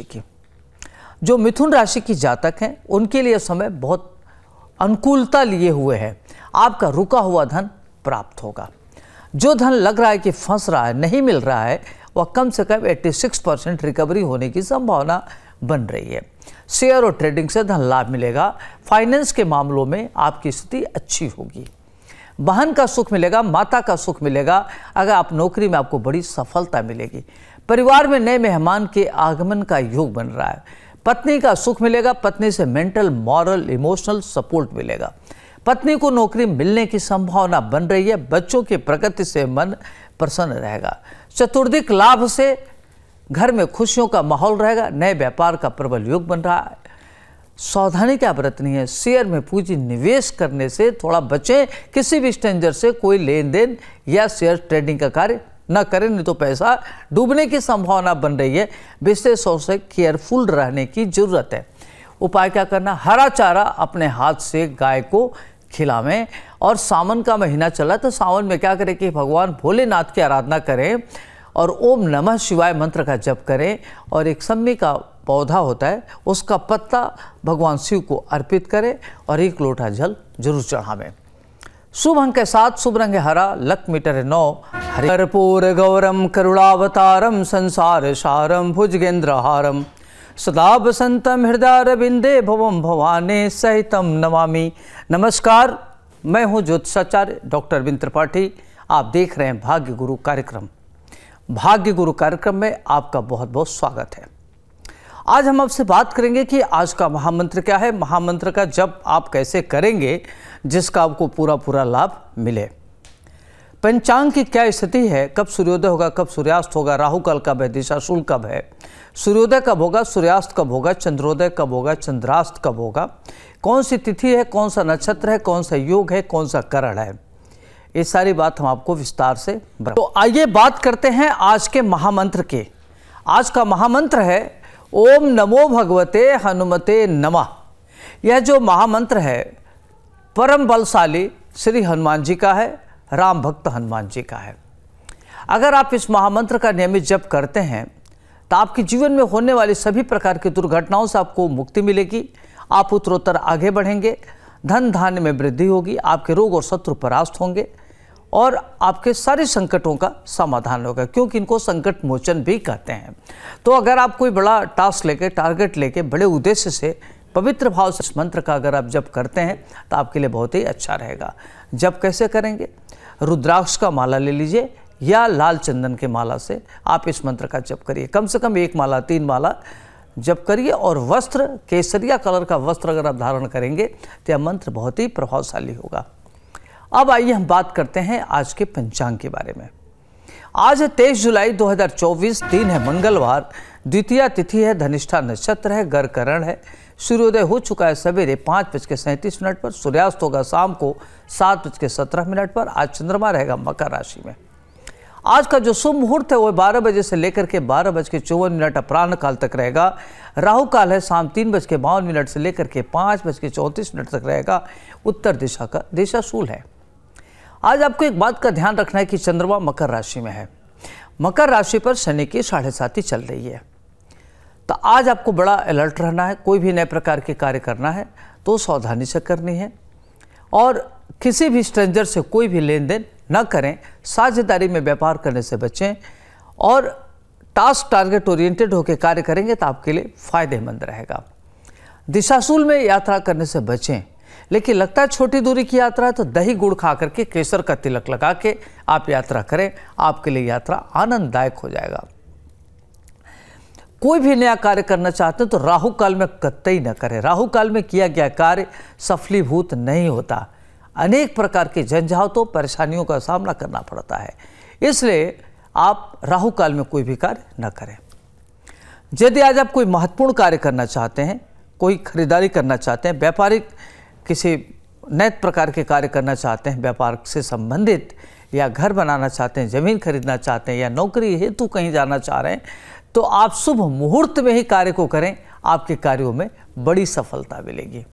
की जो मिथुन राशि की जातक हैं उनके लिए समय बहुत अनुकूलता लिए हुए है आपका रुका हुआ धन प्राप्त होगा जो धन लग रहा है कि फंस रहा है नहीं मिल रहा है वह कम से कम 86 परसेंट रिकवरी होने की संभावना बन रही है शेयर और ट्रेडिंग से धन लाभ मिलेगा फाइनेंस के मामलों में आपकी स्थिति अच्छी होगी बहन का सुख मिलेगा माता का सुख मिलेगा अगर आप नौकरी में आपको बड़ी सफलता मिलेगी परिवार में नए मेहमान के आगमन का योग बन रहा है पत्नी का सुख मिलेगा पत्नी से मेंटल मॉरल इमोशनल सपोर्ट मिलेगा पत्नी को नौकरी मिलने की संभावना बन रही है बच्चों की प्रगति से मन प्रसन्न रहेगा चतुर्दिक लाभ से घर में खुशियों का माहौल रहेगा नए व्यापार का प्रबल योग बन रहा है सावधानी क्या बरतनी है शेयर में पूंजी निवेश करने से थोड़ा बचें किसी भी स्टेंजर से कोई लेन देन या शेयर ट्रेडिंग का कार्य न करें नहीं तो पैसा डूबने की संभावना बन रही है विशेषों से केयरफुल रहने की जरूरत है उपाय क्या करना हरा चारा अपने हाथ से गाय को खिलावें और सावन का महीना चला तो सावन में क्या करें कि भगवान भोलेनाथ की आराधना करें और ओम नमः शिवाय मंत्र का जप करें और एक सम्मी का पौधा होता है उसका पत्ता भगवान शिव को अर्पित करें और एक लोटा जल जरूर चढ़ावें शुभ अंक के साथ शुभ रंग हरा लक मीटर नौ हरिपूर गौरम करुणावतारम संसार सारम भुजगेंद्र हारम सदा बसंतम हृदय रविंदे भवम भवाने सहितम नमामि नमस्कार मैं हूं ज्योतिषाचार्य डॉक्टर अरविंद त्रिपाठी आप देख रहे हैं भाग्य गुरु कार्यक्रम भाग्य गुरु कार्यक्रम में आपका बहुत बहुत स्वागत है आज हम आपसे बात करेंगे कि आज का महामंत्र क्या है महामंत्र का जब आप कैसे करेंगे जिसका आपको पूरा पूरा लाभ मिले पंचांग की क्या स्थिति है कब सूर्योदय होगा कब सूर्यास्त होगा राहु काल कब है दिशा शुल्क कब है सूर्योदय कब होगा सूर्यास्त कब होगा चंद्रोदय कब होगा चंद्रास्त कब होगा कौन सी तिथि है कौन सा नक्षत्र है कौन सा योग है कौन सा करण है ये सारी बात हम आपको विस्तार से तो आइए बात करते हैं आज के महामंत्र के आज का महामंत्र है ओम नमो भगवते हनुमते नमः यह जो महामंत्र है परम बलशाली श्री हनुमान जी का है राम भक्त हनुमान जी का है अगर आप इस महामंत्र का नियमित जप करते हैं तो आपके जीवन में होने वाली सभी प्रकार की दुर्घटनाओं से आपको मुक्ति मिलेगी आप उत्तरोत्तर आगे बढ़ेंगे धन धान्य में वृद्धि होगी आपके रोग और शत्रु परास्त होंगे और आपके सारे संकटों का समाधान होगा क्योंकि इनको संकट मोचन भी कहते हैं तो अगर आप कोई बड़ा टास्क लेके टारगेट लेके बड़े उद्देश्य से पवित्र भाव से इस मंत्र का अगर आप जप करते हैं तो आपके लिए बहुत ही अच्छा रहेगा जब कैसे करेंगे रुद्राक्ष का माला ले लीजिए या लाल चंदन के माला से आप इस मंत्र का जप करिए कम से कम एक माला तीन माला जप करिए और वस्त्र केसरिया कलर का वस्त्र अगर आप धारण करेंगे तो यह मंत्र बहुत ही प्रभावशाली होगा अब आइए हम बात करते हैं आज के पंचांग के बारे में आज है तेईस जुलाई 2024 दिन है मंगलवार द्वितीय तिथि है धनिष्ठा नक्षत्र है गर्करण है सूर्योदय हो चुका है सवेरे पाँच बज के सैंतीस मिनट पर सूर्यास्त होगा शाम को सात बज के सत्रह मिनट पर आज चंद्रमा रहेगा मकर राशि में आज का जो शुभ मुहूर्त है वह बारह बजे से लेकर के बारह बज के चौवन मिनट अपराह्न काल तक रहेगा राहु काल है शाम तीन बज के बावन मिनट से लेकर के पाँच बज के चौंतीस मिनट तक रहेगा उत्तर दिशा का दिशा शूल है आज आपको एक बात का ध्यान रखना है कि चंद्रमा मकर राशि में है मकर राशि पर शनि की साढ़े साथी चल रही है तो आज आपको बड़ा अलर्ट रहना है कोई भी नए प्रकार के कार्य करना है तो सावधानी से करनी है और किसी भी स्ट्रेंजर से कोई भी लेन देन न करें साझेदारी में व्यापार करने से बचें और टास्क टारगेट ओरिएंटेड होकर कार्य करेंगे तो आपके लिए फायदेमंद रहेगा दिशाशूल में यात्रा करने से बचें लेकिन लगता है छोटी दूरी की यात्रा है तो दही गुड़ खा करके केसर का तिलक लगा के आप यात्रा करें आपके लिए यात्रा आनंददायक हो जाएगा कोई भी नया कार्य करना चाहते हैं तो राहु काल में कतई न करें राहु काल में किया गया कार्य सफलीभूत नहीं होता अनेक प्रकार के झंझावतों परेशानियों का सामना करना पड़ता है इसलिए आप राहु काल में कोई भी कार्य न करें यदि आज आप कोई महत्वपूर्ण कार्य करना चाहते हैं कोई खरीदारी करना चाहते हैं व्यापारिक किसी नए प्रकार के कार्य करना चाहते हैं व्यापार से संबंधित या घर बनाना चाहते हैं ज़मीन खरीदना चाहते हैं या नौकरी हेतु कहीं जाना चाह रहे हैं तो आप शुभ मुहूर्त में ही कार्य को करें आपके कार्यों में बड़ी सफलता मिलेगी